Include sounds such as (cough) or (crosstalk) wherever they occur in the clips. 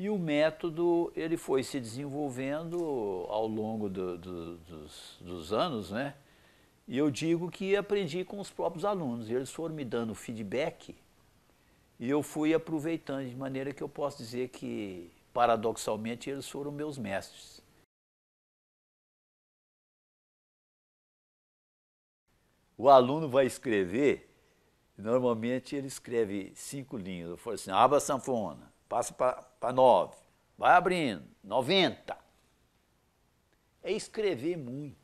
E o método ele foi se desenvolvendo ao longo do, do, dos, dos, anos, né? E eu digo que aprendi com os próprios alunos, eles foram me dando feedback e eu fui aproveitando, de maneira que eu posso dizer que, paradoxalmente, eles foram meus mestres. O aluno vai escrever, normalmente ele escreve cinco linhas, eu falo assim, aba sanfona, passa para 9, vai abrindo, 90. É escrever muito.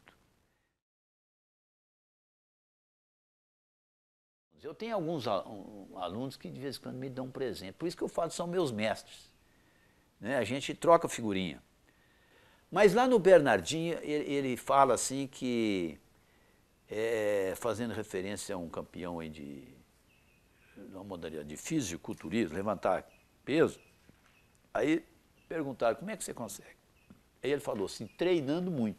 Eu tenho alguns alunos que de vez em quando me dão um presente, por isso que eu falo são meus mestres. Né? A gente troca figurinha. Mas lá no Bernardinho, ele, ele fala assim que, é, fazendo referência a um campeão aí de, de uma modalidade de fisiculturismo, levantar peso. Aí perguntaram, como é que você consegue? Aí ele falou assim, treinando muito.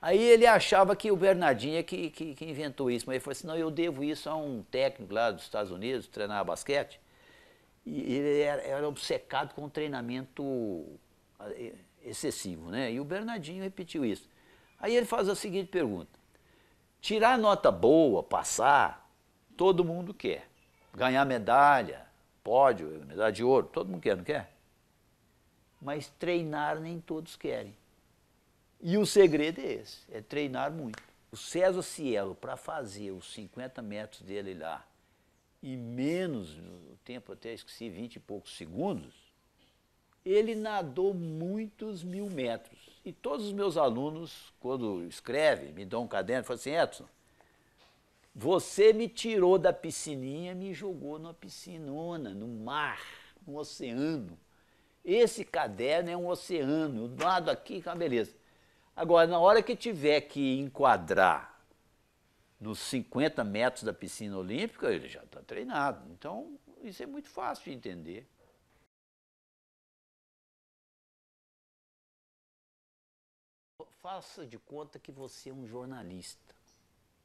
Aí ele achava que o Bernardinho é que, que, que, inventou isso, mas ele falou assim, não, eu devo isso a um técnico lá dos Estados Unidos, treinava basquete, e ele era, era obcecado com treinamento ah, excessivo, né? E o Bernardinho repetiu isso. Aí ele faz a seguinte pergunta, tirar nota boa, passar, todo mundo quer, ganhar medalha, pódio, medalha de ouro, todo mundo quer, não quer? Mas treinar nem todos querem. E o segredo é esse, é treinar muito. O César Cielo, para fazer os 50 metros dele lá, e menos, o tempo até esqueci, 20 e poucos segundos, ele nadou muitos mil metros. E todos os meus alunos, quando escrevem, me dão um caderno falam assim, Edson, você me tirou da piscininha, me jogou numa piscinona, no mar, no oceano. Esse caderno é um oceano, do lado aqui, ah, beleza. Agora, na hora que tiver que enquadrar nos 50 metros da piscina olímpica, ele já está treinado. Então, isso é muito fácil de entender. Faça de conta que você é um jornalista.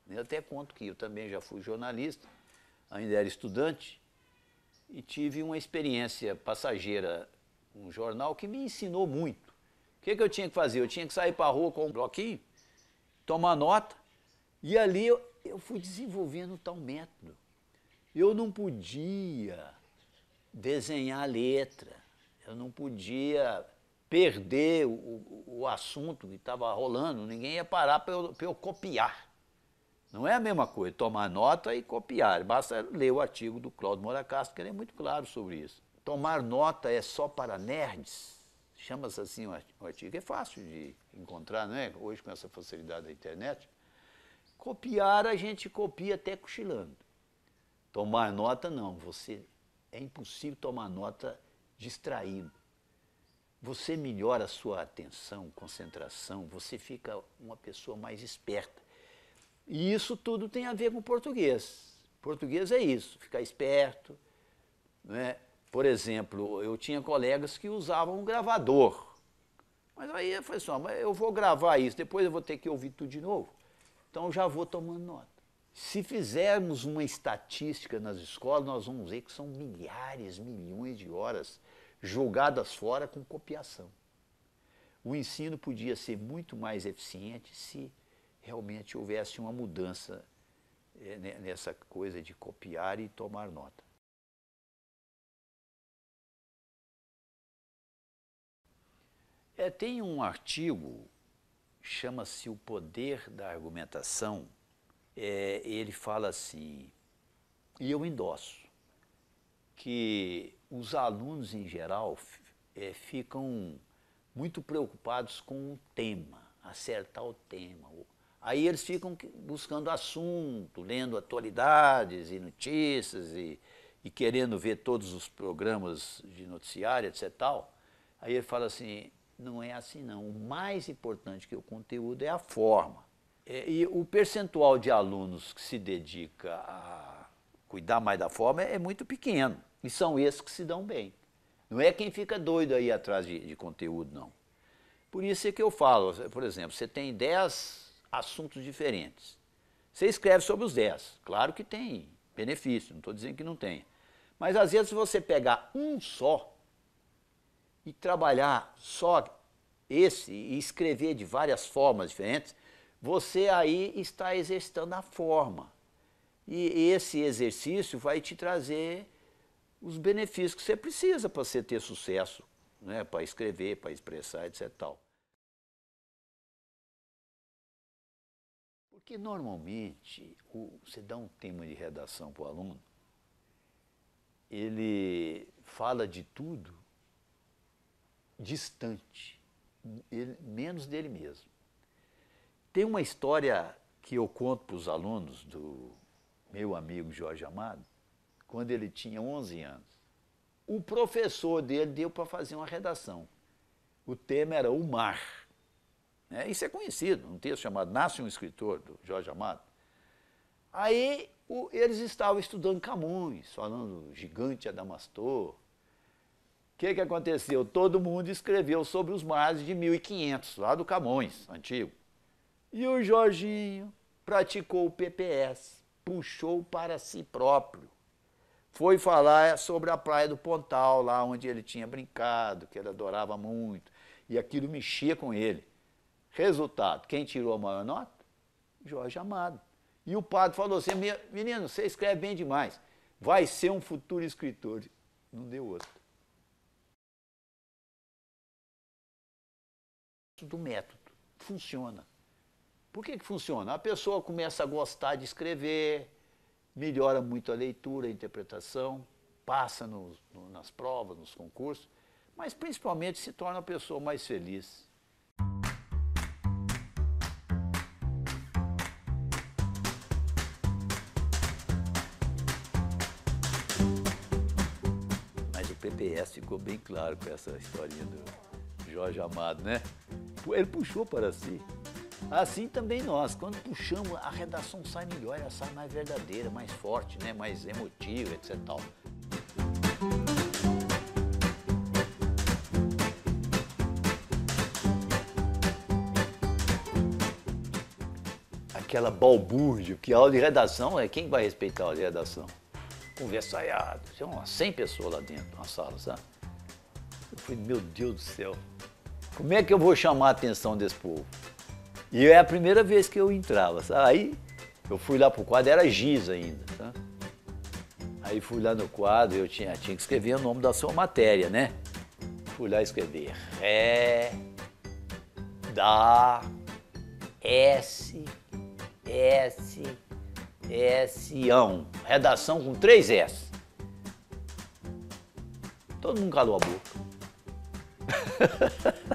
Eu até conto que eu também já fui jornalista, ainda era estudante, e tive uma experiência passageira com um jornal que me ensinou muito. O que, que eu tinha que fazer? Eu tinha que sair para a rua com um bloquinho, tomar nota, e ali eu, eu fui desenvolvendo tal método. Eu não podia desenhar a letra, eu não podia perder o, o assunto que estava rolando, ninguém ia parar para eu, eu copiar. Não é a mesma coisa tomar nota e copiar. Basta ler o artigo do Cláudio Moracastro, que ele é muito claro sobre isso. Tomar nota é só para nerds? Chama-se assim o artigo. É fácil de encontrar, não é? Hoje, com essa facilidade da internet. Copiar, a gente copia até cochilando. Tomar nota, não. Você É impossível tomar nota distraído. Você melhora a sua atenção, concentração, você fica uma pessoa mais esperta. E isso tudo tem a ver com português. Português é isso, ficar esperto. Né? Por exemplo, eu tinha colegas que usavam um gravador. Mas aí eu falei assim, mas eu vou gravar isso, depois eu vou ter que ouvir tudo de novo. Então eu já vou tomando nota. Se fizermos uma estatística nas escolas, nós vamos ver que são milhares, milhões de horas jogadas fora com copiação. O ensino podia ser muito mais eficiente se realmente houvesse uma mudança eh, nessa coisa de copiar e tomar nota. É, tem um artigo, chama-se O Poder da Argumentação, é, ele fala assim, e eu endosso, que os alunos em geral é, ficam muito preocupados com o tema, acertar o tema, Aí eles ficam buscando assunto, lendo atualidades e notícias e, e querendo ver todos os programas de noticiário, etc. Tal. Aí ele fala assim, não é assim não. O mais importante que o conteúdo é a forma. E, é, e o percentual de alunos que se dedica a cuidar mais da forma é, é muito pequeno. E são esses que se dão bem. Não é quem fica doido aí atrás de, de conteúdo, não. Por isso é que eu falo, por exemplo, você tem 10 assuntos diferentes. Você escreve sobre os 10, claro que tem benefício, não estou dizendo que não tem. Mas às vezes você pegar um só e trabalhar só esse e escrever de várias formas diferentes, você aí está exercitando a forma. E esse exercício vai te trazer os benefícios que você precisa para você ter sucesso, né? para escrever, para expressar, etc. Tal. Porque normalmente o, você dá um tema de redação para o aluno, ele fala de tudo distante, ele, menos dele mesmo. Tem uma história que eu conto para os alunos do meu amigo Jorge Amado, quando ele tinha 11 anos. O professor dele deu para fazer uma redação. O tema era o mar. Né? Isso é conhecido, um texto chamado Nasce um Escritor, do Jorge Amado. Aí o, eles estavam estudando Camões, falando gigante Adamastor. O que, que aconteceu? Todo mundo escreveu sobre os mares de 1500, lá do Camões, antigo. E o Jorginho praticou o PPS, puxou para si próprio. Foi falar sobre a Praia do Pontal, lá onde ele tinha brincado, que ele adorava muito. E aquilo mexia com ele. Resultado, quem tirou a maior nota? Jorge Amado. E o padre falou assim, menino, você escreve bem demais, vai ser um futuro escritor. Não deu outro. Do método, funciona. Por que, que funciona? A pessoa começa a gostar de escrever, melhora muito a leitura, a interpretação, passa no, nas provas, nos concursos, mas principalmente se torna uma pessoa mais feliz, ficou bem claro com essa historinha do Jorge Amado, né? Ele puxou para si. Assim também nós, quando puxamos, a redação sai melhor, ela sai mais verdadeira, mais forte, né? mais emotiva, etc. Tal. Aquela balbúrdia, que a aula de redação é quem vai respeitar a aula de redação? conversaiado. Tinha umas 100 pessoas lá dentro, na sala, sabe? Eu falei, meu Deus do céu, como é que eu vou chamar a atenção desse povo? E é a primeira vez que eu entrava, sabe? Aí eu fui lá pro quadro, era giz ainda, tá? Aí fui lá no quadro, eu tinha, tinha que escrever o nome da sua matéria, né? Fui lá escrever Ré, Dá, S, S, s Sião. Redação com três S. Todo mundo calou a boca. (laughs)